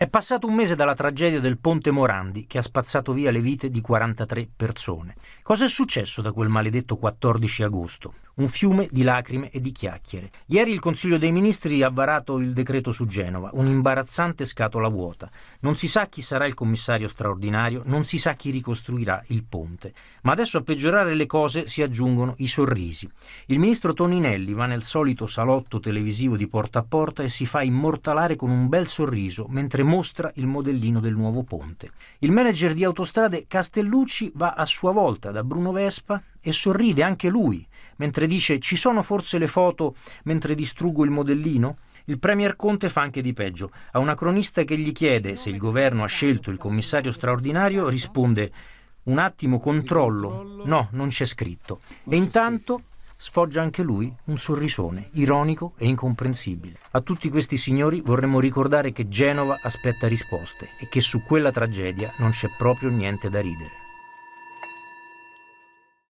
È passato un mese dalla tragedia del ponte Morandi che ha spazzato via le vite di 43 persone. Cosa è successo da quel maledetto 14 agosto? Un fiume di lacrime e di chiacchiere. Ieri il Consiglio dei Ministri ha varato il decreto su Genova, un'imbarazzante scatola vuota. Non si sa chi sarà il commissario straordinario, non si sa chi ricostruirà il ponte. Ma adesso a peggiorare le cose si aggiungono i sorrisi. Il ministro Toninelli va nel solito salotto televisivo di porta a porta e si fa immortalare con un bel sorriso mentre mostra il modellino del nuovo ponte. Il manager di autostrade Castellucci va a sua volta da Bruno Vespa e sorride anche lui, mentre dice ci sono forse le foto mentre distruggo il modellino? Il Premier Conte fa anche di peggio. A una cronista che gli chiede se il governo ha scelto il commissario straordinario risponde un attimo controllo, no, non c'è scritto. E intanto sfoggia anche lui un sorrisone ironico e incomprensibile. A tutti questi signori vorremmo ricordare che Genova aspetta risposte e che su quella tragedia non c'è proprio niente da ridere.